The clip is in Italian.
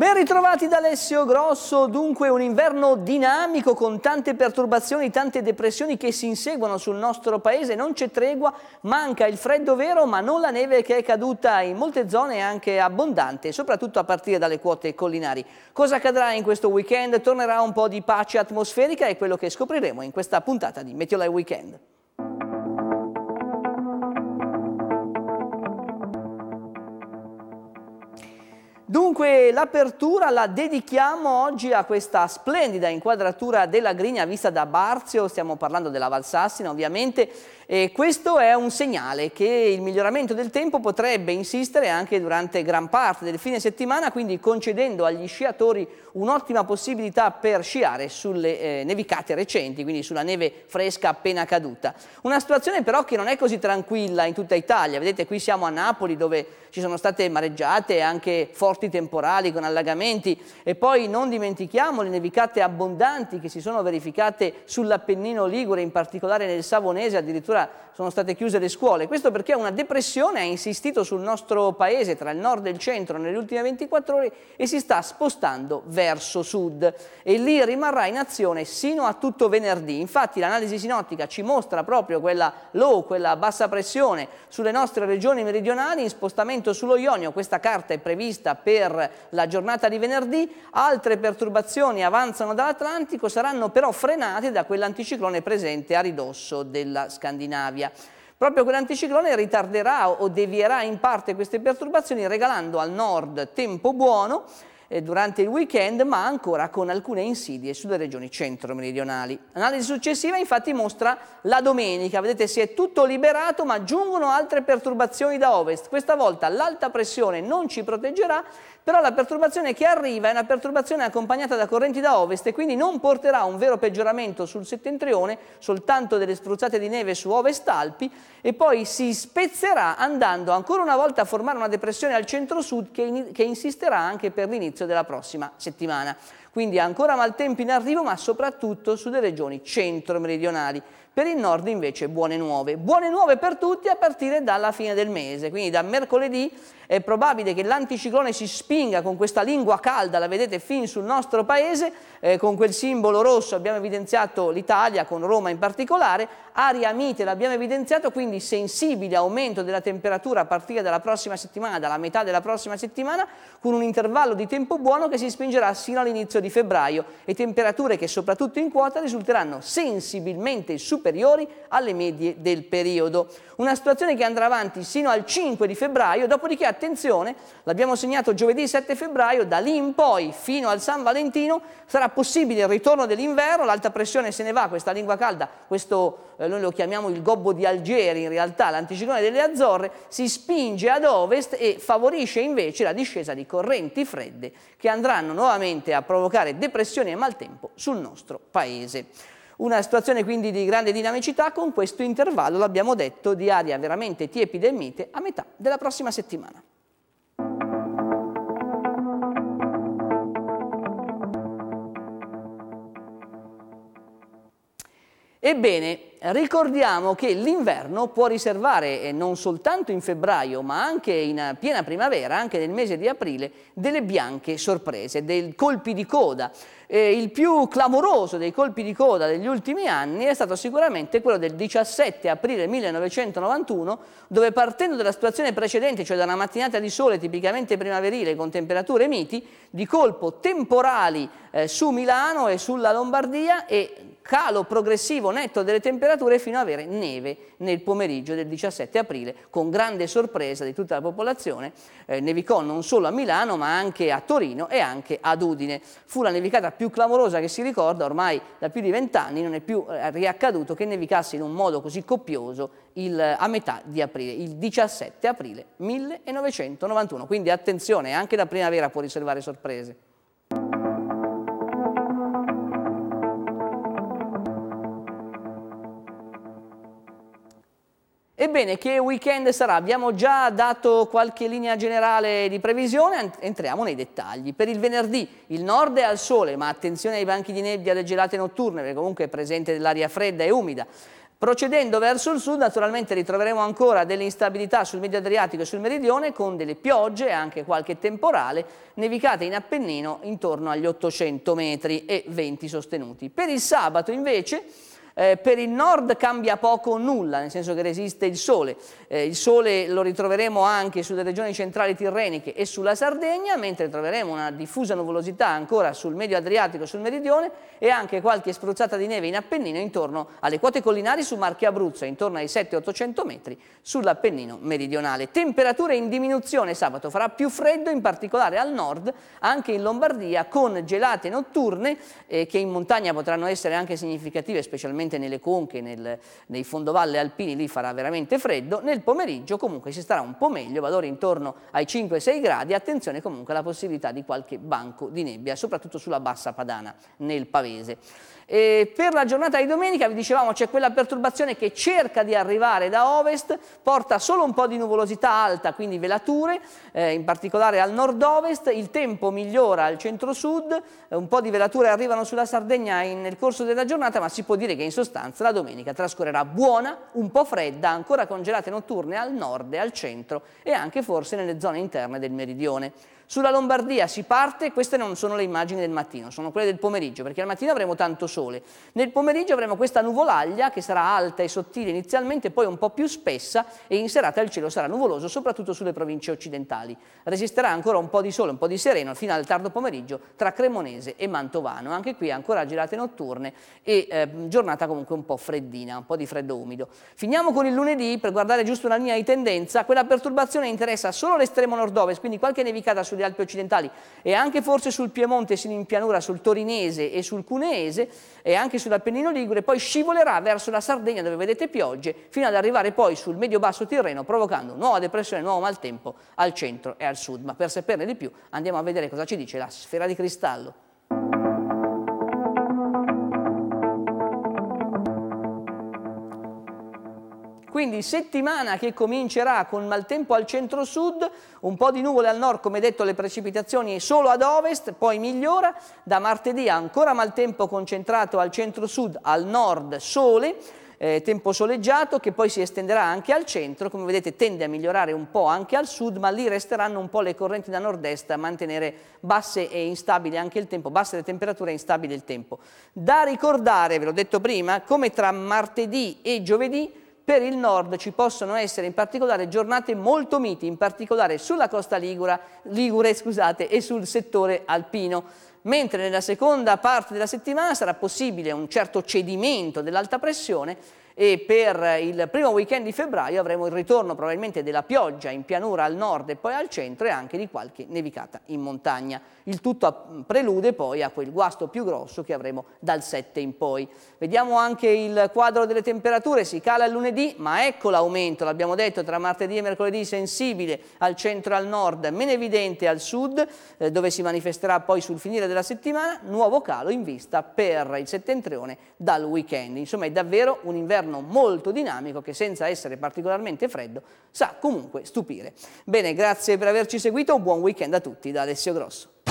Ben ritrovati da Alessio Grosso, dunque un inverno dinamico con tante perturbazioni, tante depressioni che si inseguono sul nostro paese, non c'è tregua, manca il freddo vero ma non la neve che è caduta in molte zone anche abbondante, soprattutto a partire dalle quote collinari. Cosa accadrà in questo weekend? Tornerà un po' di pace atmosferica, è quello che scopriremo in questa puntata di Meteolai Weekend. Dunque l'apertura la dedichiamo oggi a questa splendida inquadratura della Grigna vista da Barzio, stiamo parlando della Valsassina ovviamente, e questo è un segnale che il miglioramento del tempo potrebbe insistere anche durante gran parte del fine settimana, quindi concedendo agli sciatori un'ottima possibilità per sciare sulle eh, nevicate recenti, quindi sulla neve fresca appena caduta. Una situazione però che non è così tranquilla in tutta Italia, vedete qui siamo a Napoli dove ci sono state mareggiate e anche forti temperature temporali, con allagamenti e poi non dimentichiamo le nevicate abbondanti che si sono verificate sull'Appennino Ligure, in particolare nel Savonese, addirittura sono state chiuse le scuole. Questo perché una depressione ha insistito sul nostro paese tra il nord e il centro nelle ultime 24 ore e si sta spostando verso sud e lì rimarrà in azione sino a tutto venerdì. Infatti l'analisi sinottica ci mostra proprio quella low, quella bassa pressione sulle nostre regioni meridionali in spostamento sullo Ionio. Questa carta è prevista per la giornata di venerdì, altre perturbazioni avanzano dall'Atlantico, saranno però frenate da quell'anticiclone presente a ridosso della Scandinavia. Proprio quell'anticiclone ritarderà o devierà in parte queste perturbazioni regalando al nord tempo buono eh, durante il weekend ma ancora con alcune insidie sulle regioni centro-meridionali. L'analisi successiva infatti mostra la domenica, vedete si è tutto liberato ma giungono altre perturbazioni da ovest, questa volta l'alta pressione non ci proteggerà, però la perturbazione che arriva è una perturbazione accompagnata da correnti da ovest e quindi non porterà un vero peggioramento sul settentrione, soltanto delle spruzzate di neve su ovest Alpi e poi si spezzerà andando ancora una volta a formare una depressione al centro-sud che, in, che insisterà anche per l'inizio della prossima settimana. Quindi ancora maltempo in arrivo, ma soprattutto sulle regioni centro-meridionali. Per il nord invece buone nuove. Buone nuove per tutti a partire dalla fine del mese, quindi da mercoledì è probabile che l'anticiclone si spinga con questa lingua calda, la vedete fin sul nostro paese, eh, con quel simbolo rosso abbiamo evidenziato l'Italia, con Roma in particolare, aria mite l'abbiamo evidenziato, quindi sensibile aumento della temperatura a partire dalla prossima settimana, dalla metà della prossima settimana, con un intervallo di tempo buono che si spingerà sino all'inizio di febbraio e temperature che soprattutto in quota risulteranno sensibilmente superiori alle medie del periodo. Una situazione che andrà avanti sino al 5 di febbraio, dopodiché a attenzione, l'abbiamo segnato giovedì 7 febbraio, da lì in poi fino al San Valentino sarà possibile il ritorno dell'inverno, l'alta pressione se ne va, questa lingua calda, questo eh, noi lo chiamiamo il gobbo di Algeri in realtà, l'anticiclone delle Azzorre, si spinge ad ovest e favorisce invece la discesa di correnti fredde che andranno nuovamente a provocare depressioni e maltempo sul nostro paese. Una situazione quindi di grande dinamicità con questo intervallo, l'abbiamo detto, di aria veramente tiepida e mite a metà della prossima settimana. Ebbene, ricordiamo che l'inverno può riservare eh, non soltanto in febbraio, ma anche in piena primavera, anche nel mese di aprile, delle bianche sorprese, dei colpi di coda. Eh, il più clamoroso dei colpi di coda degli ultimi anni è stato sicuramente quello del 17 aprile 1991, dove partendo dalla situazione precedente, cioè da una mattinata di sole tipicamente primaverile con temperature miti, di colpo temporali eh, su Milano e sulla Lombardia e calo progressivo netto delle temperature fino ad avere neve nel pomeriggio del 17 aprile, con grande sorpresa di tutta la popolazione. Eh, nevicò non solo a Milano, ma anche a Torino e anche ad Udine. Fu la nevicata più clamorosa che si ricorda, ormai da più di vent'anni non è più eh, riaccaduto che nevicasse in un modo così copioso il, eh, a metà di aprile, il 17 aprile 1991. Quindi attenzione, anche la primavera può riservare sorprese. Ebbene, che weekend sarà? Abbiamo già dato qualche linea generale di previsione, entriamo nei dettagli. Per il venerdì il nord è al sole, ma attenzione ai banchi di nebbia alle gelate notturne, perché comunque è presente dell'aria fredda e umida. Procedendo verso il sud, naturalmente ritroveremo ancora delle instabilità sul medio Adriatico e sul meridione, con delle piogge e anche qualche temporale, nevicate in Appennino intorno agli 800 metri e venti sostenuti. Per il sabato, invece... Eh, per il nord cambia poco o nulla, nel senso che resiste il sole. Eh, il sole lo ritroveremo anche sulle regioni centrali tirreniche e sulla Sardegna, mentre troveremo una diffusa nuvolosità ancora sul medio Adriatico, e sul meridione e anche qualche spruzzata di neve in Appennino intorno alle quote collinari su Marche Abruzzo, intorno ai 700-800 metri sull'Appennino meridionale. Temperature in diminuzione sabato, farà più freddo in particolare al nord, anche in Lombardia, con gelate notturne eh, che in montagna potranno essere anche significative, specialmente specialmente nelle conche, nel, nei fondovalle alpini, lì farà veramente freddo, nel pomeriggio comunque si starà un po' meglio, valori intorno ai 5-6 gradi, attenzione comunque alla possibilità di qualche banco di nebbia, soprattutto sulla bassa padana, nel pavese. E per la giornata di domenica, vi dicevamo, c'è quella perturbazione che cerca di arrivare da ovest, porta solo un po' di nuvolosità alta, quindi velature, eh, in particolare al nord-ovest, il tempo migliora al centro-sud, eh, un po' di velature arrivano sulla Sardegna in, nel corso della giornata, ma si può dire che in sostanza la domenica trascorrerà buona, un po' fredda, ancora congelate notturne al nord e al centro e anche forse nelle zone interne del meridione. Sulla Lombardia si parte, queste non sono le immagini del mattino, sono quelle del pomeriggio, perché al mattino avremo tanto sole. Nel pomeriggio avremo questa nuvolaglia che sarà alta e sottile inizialmente, poi un po' più spessa e in serata il cielo sarà nuvoloso, soprattutto sulle province occidentali. Resisterà ancora un po' di sole, un po' di sereno, fino al tardo pomeriggio tra Cremonese e Mantovano. Anche qui ancora girate notturne e eh, giornata comunque un po' freddina, un po' di freddo umido. Finiamo con il lunedì per guardare giusto una linea di tendenza. Quella perturbazione interessa solo l'estremo nord-ovest, quindi qualche nevicata sul delle Alpi occidentali e anche forse sul Piemonte, sino in pianura, sul Torinese e sul Cuneese e anche sull'Appennino Ligure, poi scivolerà verso la Sardegna dove vedete piogge, fino ad arrivare poi sul medio-basso Tirreno provocando nuova depressione, nuovo maltempo al centro e al sud. Ma per saperne di più andiamo a vedere cosa ci dice la sfera di cristallo. Quindi settimana che comincerà con maltempo al centro-sud, un po' di nuvole al nord, come detto le precipitazioni solo ad ovest, poi migliora. Da martedì ancora maltempo concentrato al centro-sud, al nord sole. Eh, tempo soleggiato che poi si estenderà anche al centro, come vedete tende a migliorare un po' anche al sud, ma lì resteranno un po' le correnti da nord-est a mantenere basse e instabili anche il tempo, basse le temperature e instabile il tempo. Da ricordare, ve l'ho detto prima, come tra martedì e giovedì per il nord ci possono essere in particolare giornate molto miti, in particolare sulla costa ligura, ligure scusate, e sul settore alpino mentre nella seconda parte della settimana sarà possibile un certo cedimento dell'alta pressione e per il primo weekend di febbraio avremo il ritorno probabilmente della pioggia in pianura al nord e poi al centro e anche di qualche nevicata in montagna. Il tutto prelude poi a quel guasto più grosso che avremo dal 7 in poi. Vediamo anche il quadro delle temperature, si cala il lunedì ma ecco l'aumento, l'abbiamo detto, tra martedì e mercoledì sensibile al centro e al nord, meno evidente al sud eh, dove si manifesterà poi sul finire della della settimana, nuovo calo in vista per il settentrione dal weekend. Insomma è davvero un inverno molto dinamico che senza essere particolarmente freddo sa comunque stupire. Bene, grazie per averci seguito, buon weekend a tutti da Alessio Grosso.